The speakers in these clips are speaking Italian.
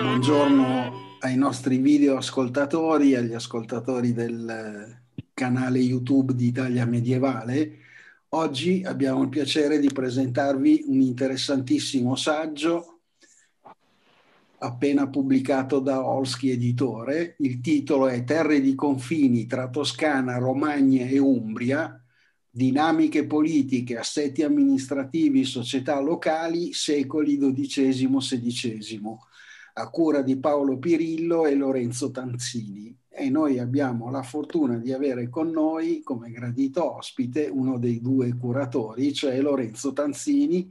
Buongiorno ai nostri video ascoltatori, agli ascoltatori del canale YouTube di Italia Medievale. Oggi abbiamo il piacere di presentarvi un interessantissimo saggio appena pubblicato da Olski Editore. Il titolo è Terre di confini tra Toscana, Romagna e Umbria, dinamiche politiche, assetti amministrativi, società locali, secoli XII-XVI, a cura di Paolo Pirillo e Lorenzo Tanzini. E noi abbiamo la fortuna di avere con noi come gradito ospite uno dei due curatori, cioè Lorenzo Tanzini,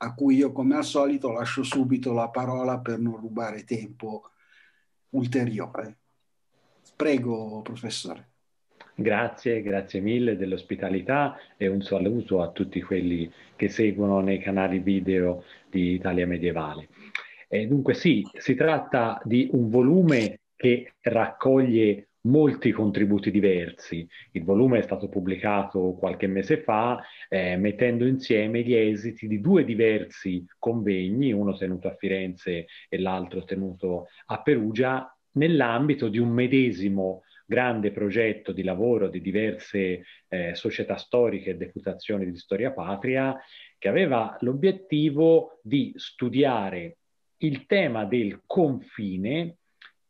a cui io come al solito lascio subito la parola per non rubare tempo ulteriore. Prego, professore. Grazie, grazie mille dell'ospitalità e un saluto a tutti quelli che seguono nei canali video di Italia Medievale. E dunque sì, si tratta di un volume che raccoglie molti contributi diversi. Il volume è stato pubblicato qualche mese fa, eh, mettendo insieme gli esiti di due diversi convegni, uno tenuto a Firenze e l'altro tenuto a Perugia, nell'ambito di un medesimo grande progetto di lavoro di diverse eh, società storiche e deputazioni di storia patria, che aveva l'obiettivo di studiare il tema del confine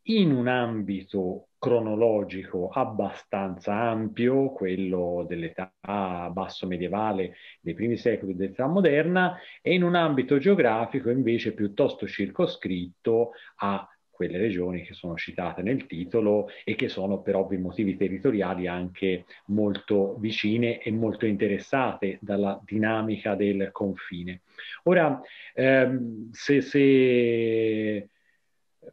in un ambito cronologico abbastanza ampio, quello dell'età basso medievale dei primi secoli dell'età moderna, e in un ambito geografico invece piuttosto circoscritto a quelle regioni che sono citate nel titolo e che sono per ovvi motivi territoriali anche molto vicine e molto interessate dalla dinamica del confine. Ora, ehm, se, se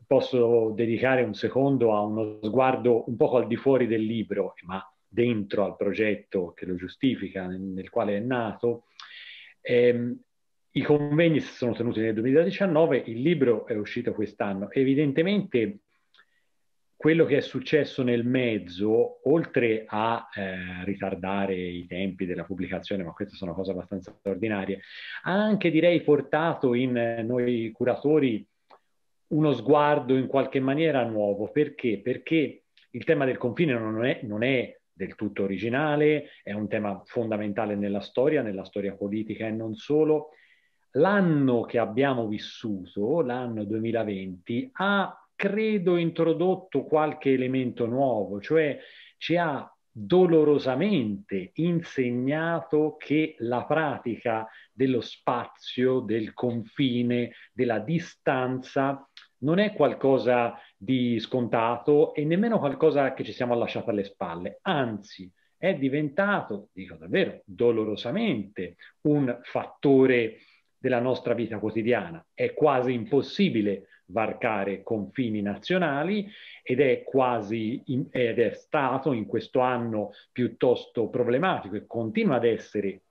posso dedicare un secondo a uno sguardo un poco al di fuori del libro, ma dentro al progetto che lo giustifica, nel quale è nato. Ehm, I convegni si sono tenuti nel 2019, il libro è uscito quest'anno. Evidentemente quello che è successo nel mezzo, oltre a eh, ritardare i tempi della pubblicazione, ma queste sono cose abbastanza straordinarie, ha anche, direi, portato in eh, noi curatori uno sguardo in qualche maniera nuovo. Perché? Perché il tema del confine non è, non è del tutto originale, è un tema fondamentale nella storia, nella storia politica e non solo. L'anno che abbiamo vissuto, l'anno 2020, ha, credo, introdotto qualche elemento nuovo, cioè ci ha dolorosamente insegnato che la pratica dello spazio, del confine, della distanza non è qualcosa di scontato e nemmeno qualcosa che ci siamo lasciati alle spalle, anzi è diventato, dico davvero, dolorosamente un fattore della nostra vita quotidiana. È quasi impossibile varcare confini nazionali ed è quasi in, ed è stato in questo anno piuttosto problematico e continua ad essere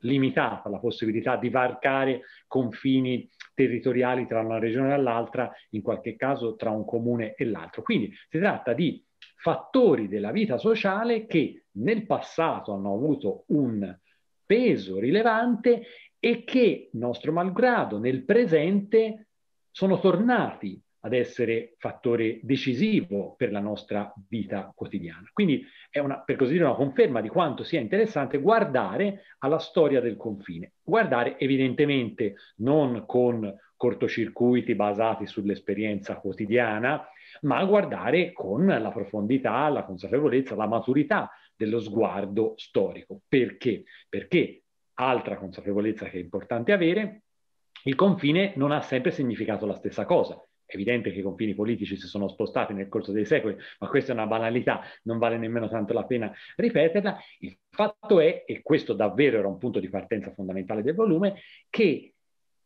limitata la possibilità di varcare confini territoriali tra una regione e l'altra, in qualche caso tra un comune e l'altro. Quindi si tratta di fattori della vita sociale che nel passato hanno avuto un peso rilevante e che, nostro malgrado, nel presente sono tornati ad essere fattore decisivo per la nostra vita quotidiana. Quindi è una, per così dire una conferma di quanto sia interessante guardare alla storia del confine, guardare evidentemente non con cortocircuiti basati sull'esperienza quotidiana, ma guardare con la profondità, la consapevolezza, la maturità dello sguardo storico. Perché? Perché, altra consapevolezza che è importante avere, il confine non ha sempre significato la stessa cosa. È evidente che i confini politici si sono spostati nel corso dei secoli, ma questa è una banalità, non vale nemmeno tanto la pena ripeterla. Il fatto è, e questo davvero era un punto di partenza fondamentale del volume, che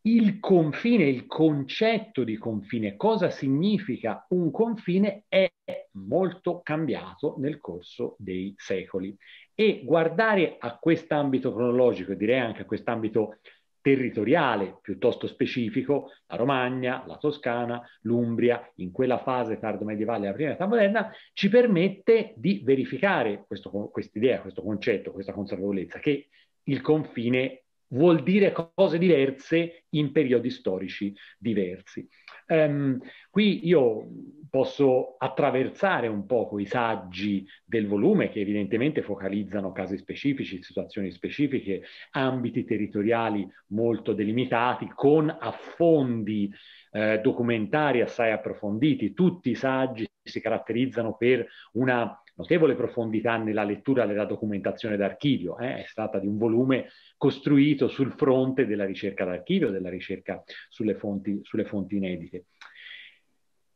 il confine, il concetto di confine, cosa significa un confine, è molto cambiato nel corso dei secoli. E guardare a quest'ambito cronologico, direi anche a quest'ambito territoriale piuttosto specifico, la Romagna, la Toscana, l'Umbria, in quella fase tardo tardomedievale della prima età moderna, ci permette di verificare questa idea, questo concetto, questa consapevolezza che il confine vuol dire cose diverse in periodi storici diversi. Um, qui io posso attraversare un po' i saggi del volume che evidentemente focalizzano casi specifici, situazioni specifiche, ambiti territoriali molto delimitati con affondi eh, documentari assai approfonditi. Tutti i saggi si caratterizzano per una notevole profondità nella lettura della documentazione d'archivio, eh? è stata di un volume costruito sul fronte della ricerca d'archivio, della ricerca sulle fonti, sulle fonti inedite.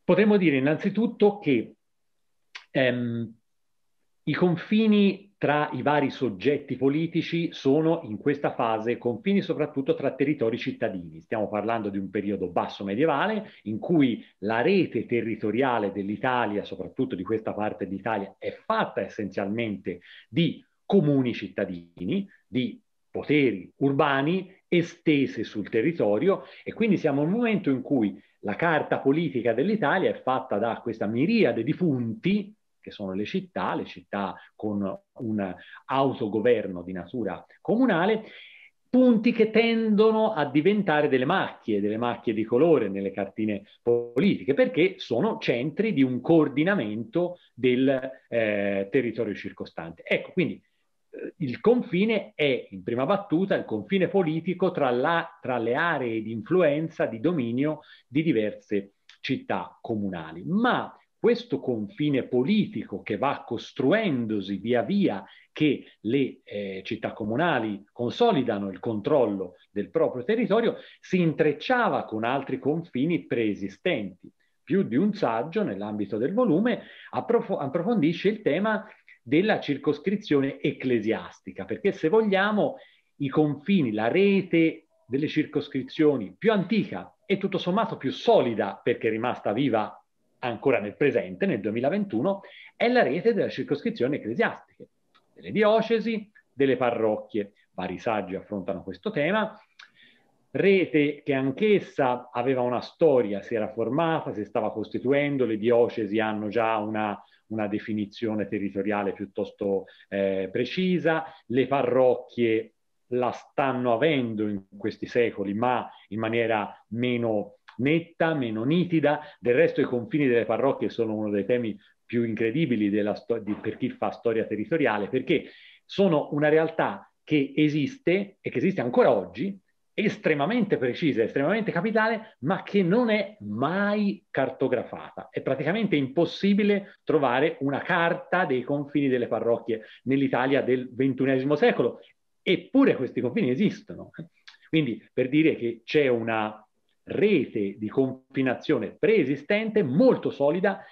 Potremmo dire innanzitutto che ehm, i confini tra i vari soggetti politici sono in questa fase confini soprattutto tra territori cittadini. Stiamo parlando di un periodo basso medievale in cui la rete territoriale dell'Italia, soprattutto di questa parte d'Italia, è fatta essenzialmente di comuni cittadini, di poteri urbani estese sul territorio e quindi siamo in un momento in cui la carta politica dell'Italia è fatta da questa miriade di punti che sono le città, le città con un autogoverno di natura comunale, punti che tendono a diventare delle macchie, delle macchie di colore nelle cartine politiche, perché sono centri di un coordinamento del eh, territorio circostante. Ecco, quindi eh, il confine è in prima battuta il confine politico tra, la, tra le aree di influenza, di dominio di diverse città comunali, ma questo confine politico che va costruendosi via via che le eh, città comunali consolidano il controllo del proprio territorio, si intrecciava con altri confini preesistenti. Più di un saggio nell'ambito del volume approf approfondisce il tema della circoscrizione ecclesiastica, perché se vogliamo i confini, la rete delle circoscrizioni più antica e tutto sommato più solida perché è rimasta viva ancora nel presente, nel 2021, è la rete delle circoscrizioni ecclesiastiche, delle diocesi, delle parrocchie. Vari saggi affrontano questo tema. Rete che anch'essa aveva una storia, si era formata, si stava costituendo, le diocesi hanno già una, una definizione territoriale piuttosto eh, precisa, le parrocchie la stanno avendo in questi secoli, ma in maniera meno netta, meno nitida. Del resto i confini delle parrocchie sono uno dei temi più incredibili sto- di, per chi fa storia territoriale, perché sono una realtà che esiste e che esiste ancora oggi, estremamente precisa, estremamente capitale, ma che non è mai cartografata. È praticamente impossibile trovare una carta dei confini delle parrocchie nell'Italia del XXI secolo, eppure questi confini esistono. Quindi per dire che c'è una rete di confinazione preesistente molto solida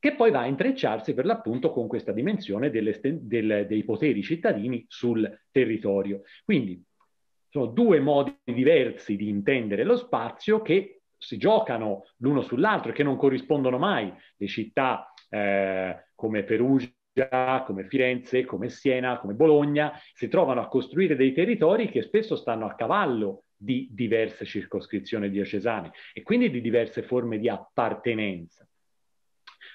che poi va a intrecciarsi per l'appunto con questa dimensione del, dei poteri cittadini sul territorio. Quindi sono due modi diversi di intendere lo spazio che si giocano l'uno sull'altro e che non corrispondono mai. Le città eh, come Perugia, come Firenze, come Siena, come Bologna si trovano a costruire dei territori che spesso stanno a cavallo di diverse circoscrizioni diocesane e quindi di diverse forme di appartenenza.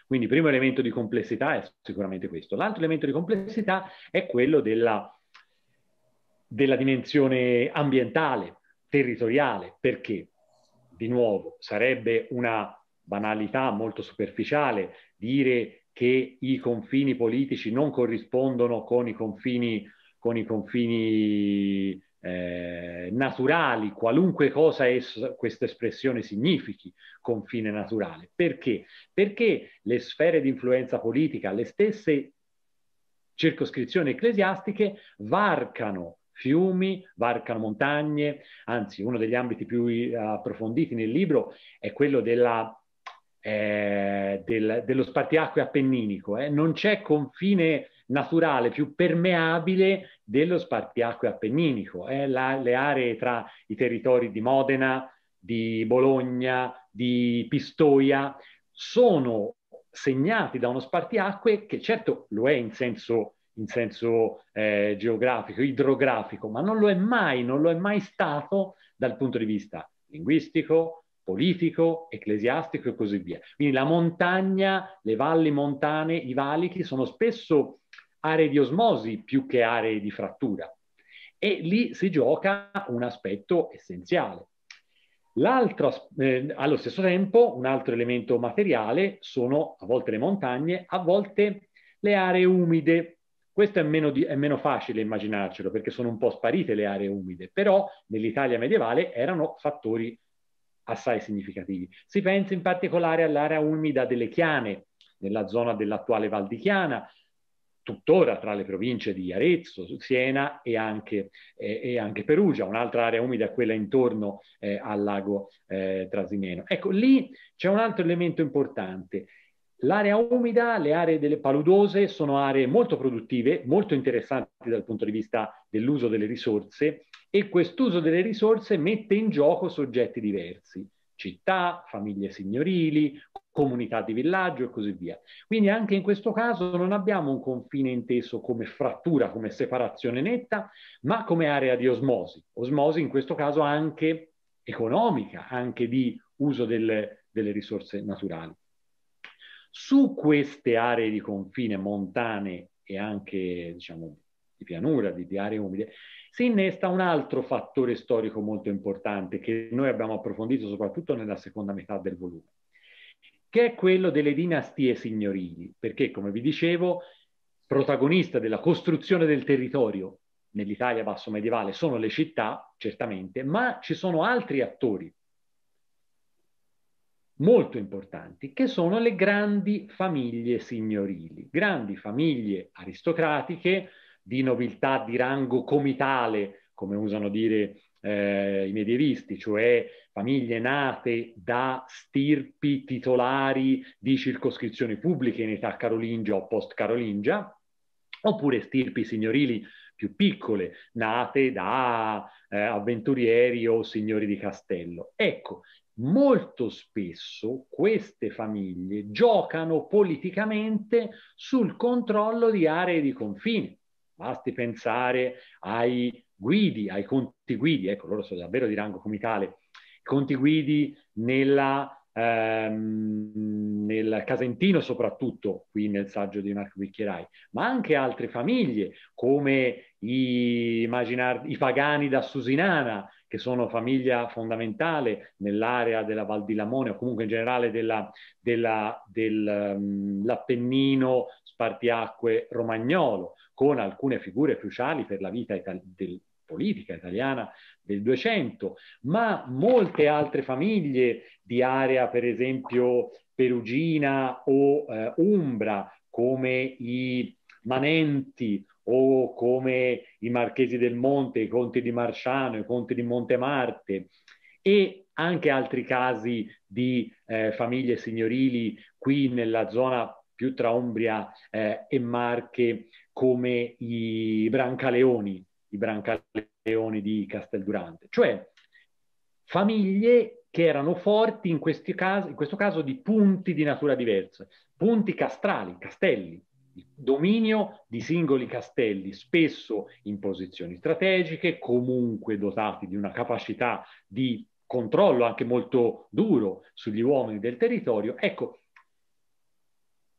Quindi il primo elemento di complessità è sicuramente questo. L'altro elemento di complessità è quello della, della dimensione ambientale, territoriale, perché, di nuovo, sarebbe una banalità molto superficiale dire che i confini politici non corrispondono con i confini, con i confini eh, naturali, qualunque cosa es- questa espressione significhi, confine naturale. Perché? Perché le sfere di influenza politica, le stesse circoscrizioni ecclesiastiche, varcano fiumi, varcano montagne, anzi uno degli ambiti più eh, approfonditi nel libro è quello della, eh, del, dello spartiacque appenninico, eh. non c'è confine naturale, più permeabile dello spartiacque appenninico, eh, la, le aree tra i territori di Modena, di Bologna, di Pistoia, sono segnati da uno spartiacque che certo lo è in senso, in senso eh, geografico, idrografico, ma non lo è mai, non lo è mai stato dal punto di vista linguistico, politico, ecclesiastico e così via. Quindi la montagna, le valli montane, i valichi sono spesso aree di osmosi più che aree di frattura. E lì si gioca un aspetto essenziale. L'altro, eh, allo stesso tempo, un altro elemento materiale sono a volte le montagne, a volte le aree umide. Questo è meno, di, è meno facile immaginarcelo perché sono un po' sparite le aree umide, però nell'Italia medievale erano fattori assai significativi. Si pensa in particolare all'area umida delle Chiane, nella zona dell'attuale Val di Chiana, tuttora tra le province di Arezzo, Siena e anche, eh, e anche Perugia, un'altra area umida è quella intorno eh, al lago eh, Trasimeno. Ecco, lì c'è un altro elemento importante. L'area umida, le aree delle paludose sono aree molto produttive, molto interessanti dal punto di vista dell'uso delle risorse e quest'uso delle risorse mette in gioco soggetti diversi città, famiglie signorili, comunità di villaggio e così via. Quindi anche in questo caso non abbiamo un confine inteso come frattura, come separazione netta, ma come area di osmosi. Osmosi in questo caso anche economica, anche di uso del, delle risorse naturali. Su queste aree di confine montane e anche diciamo, di pianura, di, di aree umide, si innesta un altro fattore storico molto importante che noi abbiamo approfondito soprattutto nella seconda metà del volume, che è quello delle dinastie signorili, perché come vi dicevo, protagonista della costruzione del territorio nell'Italia basso medievale sono le città, certamente, ma ci sono altri attori molto importanti, che sono le grandi famiglie signorili, grandi famiglie aristocratiche di nobiltà di rango comitale, come usano dire eh, i medievisti, cioè famiglie nate da stirpi titolari di circoscrizioni pubbliche in età carolingia o post-carolingia, oppure stirpi signorili più piccole, nate da eh, avventurieri o signori di castello. Ecco, molto spesso queste famiglie giocano politicamente sul controllo di aree di confine. Basti pensare ai guidi, ai conti guidi, ecco, loro sono davvero di rango comitale, conti guidi nella, ehm, nel Casentino soprattutto, qui nel saggio di Marco Bicchierai, ma anche altre famiglie come i, immaginar, i pagani da Susinana, che sono famiglia fondamentale nell'area della Val di Lamone o comunque in generale dell'Appennino della, del, ehm, spartiacque romagnolo, con alcune figure cruciali per la vita itali del, politica italiana del 200, ma molte altre famiglie di area, per esempio, perugina o eh, umbra, come i Manenti o come i Marchesi del Monte, i Conti di Marciano, i Conti di Montemarte e anche altri casi di eh, famiglie signorili qui nella zona più tra Umbria eh, e Marche come i Brancaleoni, i Brancaleoni di Casteldurante, cioè famiglie che erano forti in, caso, in questo caso di punti di natura diversa, punti castrali, castelli, dominio di singoli castelli, spesso in posizioni strategiche, comunque dotati di una capacità di controllo anche molto duro sugli uomini del territorio. Ecco,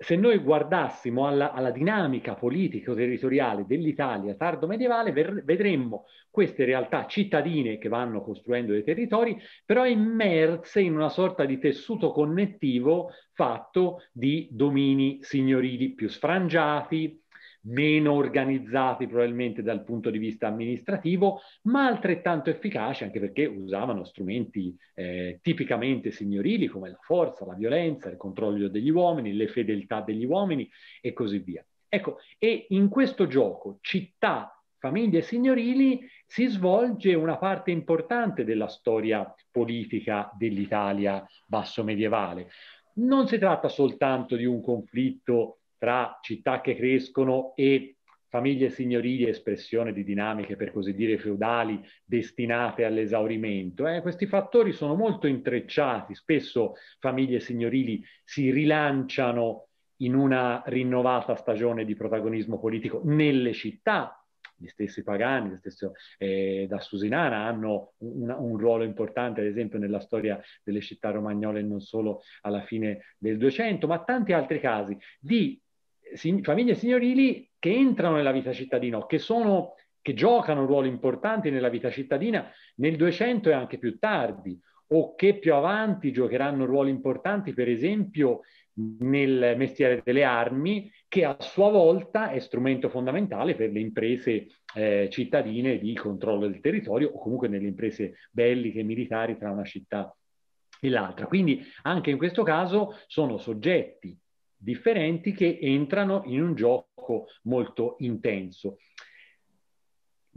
se noi guardassimo alla, alla dinamica politico-territoriale dell'Italia tardo-medievale, ver, vedremmo queste realtà cittadine che vanno costruendo dei territori, però immerse in una sorta di tessuto connettivo fatto di domini signorili più sfrangiati, meno organizzati probabilmente dal punto di vista amministrativo, ma altrettanto efficaci anche perché usavano strumenti eh, tipicamente signorili come la forza, la violenza, il controllo degli uomini, le fedeltà degli uomini e così via. Ecco, e in questo gioco città, famiglie e signorili si svolge una parte importante della storia politica dell'Italia basso medievale. Non si tratta soltanto di un conflitto tra città che crescono e famiglie signorili espressione di dinamiche, per così dire, feudali destinate all'esaurimento. Eh, questi fattori sono molto intrecciati, spesso famiglie signorili si rilanciano in una rinnovata stagione di protagonismo politico nelle città. Gli stessi pagani, gli stessi, eh, da Susinana, hanno un, un, ruolo importante, ad esempio, nella storia delle città romagnole, non solo alla fine del 200, ma tanti altri casi di famiglie signorili che entrano nella vita cittadina, che, sono, che giocano ruoli importanti nella vita cittadina nel 200 e anche più tardi, o che più avanti giocheranno ruoli importanti, per esempio nel mestiere delle armi, che a sua volta è strumento fondamentale per le imprese eh, cittadine di controllo del territorio o comunque nelle imprese belliche e militari tra una città e l'altra. Quindi anche in questo caso sono soggetti differenti che entrano in un gioco molto intenso.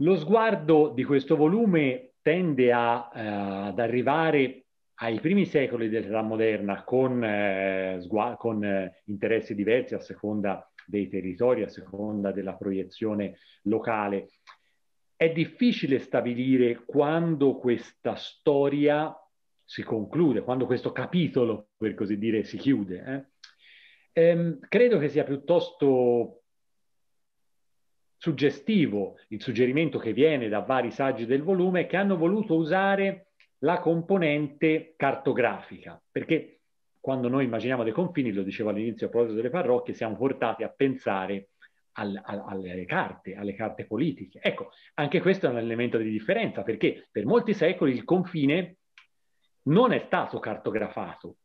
Lo sguardo di questo volume tende a, eh, ad arrivare ai primi secoli dell'età moderna con, eh, con eh, interessi diversi a seconda dei territori, a seconda della proiezione locale. È difficile stabilire quando questa storia si conclude, quando questo capitolo, per così dire, si chiude. Eh ehm, credo che sia piuttosto suggestivo il suggerimento che viene da vari saggi del volume che hanno voluto usare la componente cartografica, perché quando noi immaginiamo dei confini, lo dicevo all'inizio a proposito delle parrocchie, siamo portati a pensare al, al, alle carte, alle carte politiche. Ecco, anche questo è un elemento di differenza, perché per molti secoli il confine non è stato cartografato,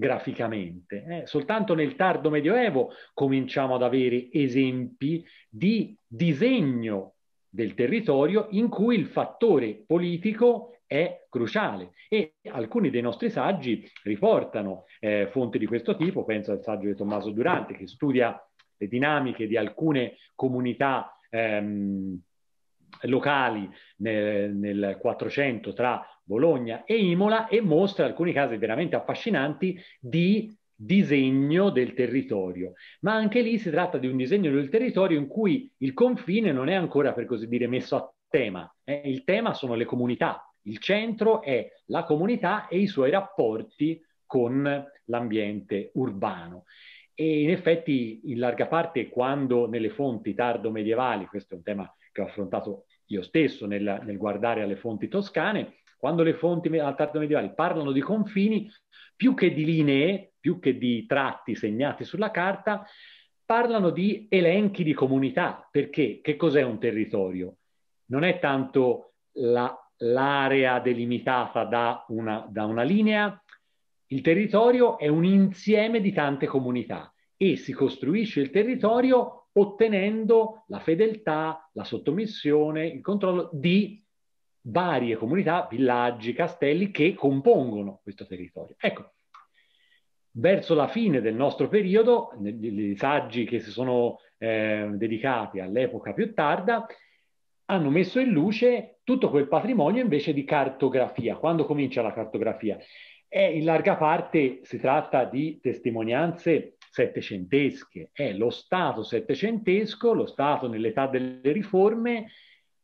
graficamente. Eh? Soltanto nel tardo medioevo cominciamo ad avere esempi di disegno del territorio in cui il fattore politico è cruciale e alcuni dei nostri saggi riportano eh, fonti di questo tipo, penso al saggio di Tommaso Durante che studia le dinamiche di alcune comunità ehm, locali nel, nel 400 tra Bologna e Imola e mostra alcuni casi veramente affascinanti di disegno del territorio, ma anche lì si tratta di un disegno del territorio in cui il confine non è ancora, per così dire, messo a tema, eh? il tema sono le comunità, il centro è la comunità e i suoi rapporti con l'ambiente urbano. E in effetti, in larga parte, quando nelle fonti tardo-medievali, questo è un tema che ho affrontato io stesso nel, nel guardare alle fonti toscane, quando le fonti tardo-medievali parlano di confini, più che di linee, più che di tratti segnati sulla carta, parlano di elenchi di comunità, perché che cos'è un territorio? Non è tanto la, l'area delimitata da una, da una linea, il territorio è un insieme di tante comunità e si costruisce il territorio ottenendo la fedeltà, la sottomissione, il controllo di varie comunità, villaggi, castelli che compongono questo territorio. Ecco, verso la fine del nostro periodo, i saggi che si sono eh, dedicati all'epoca più tarda, hanno messo in luce tutto quel patrimonio invece di cartografia. Quando comincia la cartografia? È in larga parte si tratta di testimonianze settecentesche, è lo Stato settecentesco, lo Stato nell'età delle riforme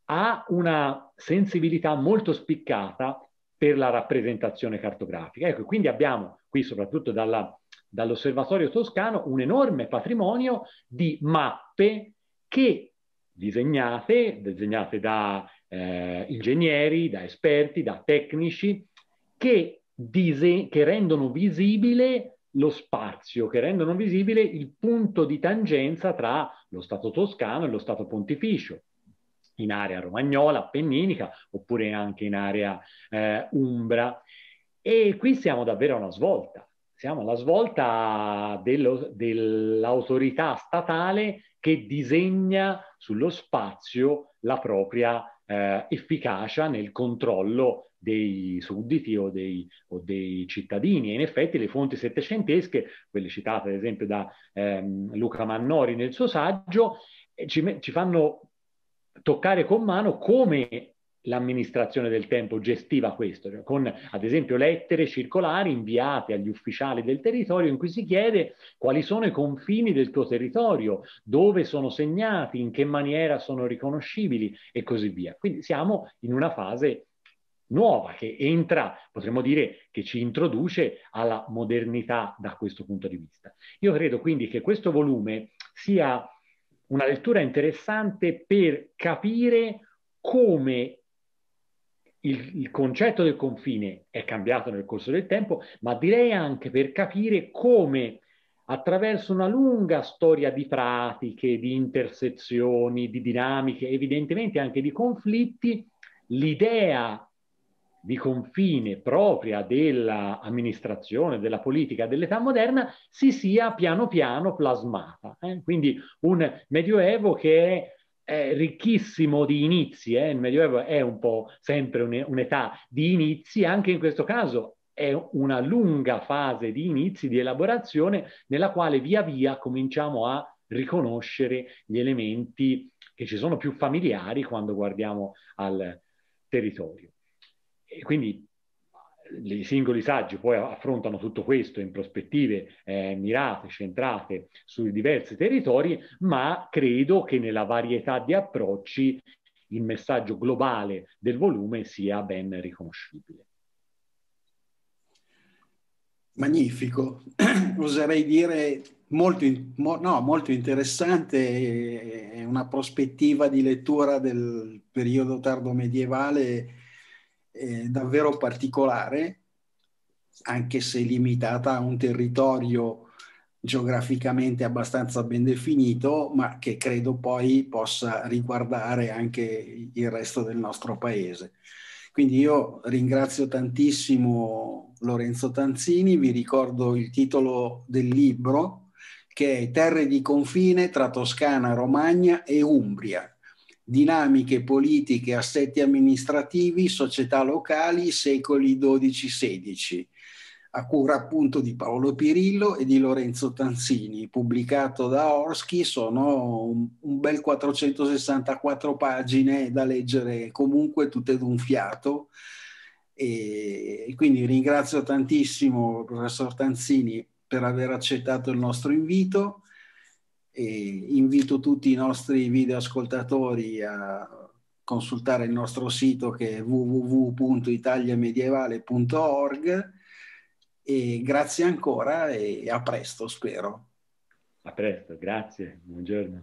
ha una sensibilità molto spiccata per la rappresentazione cartografica. Ecco, quindi abbiamo qui, soprattutto dalla, dall'osservatorio toscano, un enorme patrimonio di mappe che disegnate, disegnate da eh, ingegneri, da esperti, da tecnici, che, dise- che rendono visibile lo spazio, che rendono visibile il punto di tangenza tra lo Stato toscano e lo Stato pontificio in area romagnola, appenninica, oppure anche in area eh, umbra. E qui siamo davvero a una svolta, siamo alla svolta dello, dell'autorità statale che disegna sullo spazio la propria eh, efficacia nel controllo dei sudditi o dei, o dei, cittadini. E in effetti le fonti settecentesche, quelle citate ad esempio da ehm, Luca Mannori nel suo saggio, eh, ci, ci fanno toccare con mano come l'amministrazione del tempo gestiva questo, cioè con ad esempio lettere circolari inviate agli ufficiali del territorio in cui si chiede quali sono i confini del tuo territorio, dove sono segnati, in che maniera sono riconoscibili e così via. Quindi siamo in una fase nuova che entra, potremmo dire, che ci introduce alla modernità da questo punto di vista. Io credo quindi che questo volume sia una lettura interessante per capire come il, il, concetto del confine è cambiato nel corso del tempo, ma direi anche per capire come attraverso una lunga storia di pratiche, di intersezioni, di dinamiche, evidentemente anche di conflitti, l'idea di confine propria dell'amministrazione, della politica dell'età moderna si sia piano piano plasmata. Eh? Quindi un medioevo che è, è ricchissimo di inizi, eh? il medioevo è un po' sempre un'età di inizi, anche in questo caso è una lunga fase di inizi, di elaborazione, nella quale via via cominciamo a riconoscere gli elementi che ci sono più familiari quando guardiamo al territorio. E quindi i singoli saggi poi affrontano tutto questo in prospettive eh, mirate, centrate sui diversi territori, ma credo che nella varietà di approcci il messaggio globale del volume sia ben riconoscibile. Magnifico, oserei dire molto, mo, no, molto interessante, è eh, una prospettiva di lettura del periodo tardo medievale eh, davvero particolare, anche se limitata a un territorio geograficamente abbastanza ben definito, ma che credo poi possa riguardare anche il resto del nostro paese. Quindi io ringrazio tantissimo Lorenzo Tanzini, vi ricordo il titolo del libro che è Terre di confine tra Toscana, Romagna e Umbria, dinamiche politiche, assetti amministrativi, società locali, secoli XII-XVI, a cura appunto di Paolo Pirillo e di Lorenzo Tanzini, pubblicato da Orski, sono un bel 464 pagine da leggere comunque tutte d'un fiato. E quindi ringrazio tantissimo il professor Tanzini per aver accettato il nostro invito e invito tutti i nostri videoascoltatori a consultare il nostro sito che è www.italiamedievale.org e grazie ancora e a presto spero. A presto, grazie, buongiorno.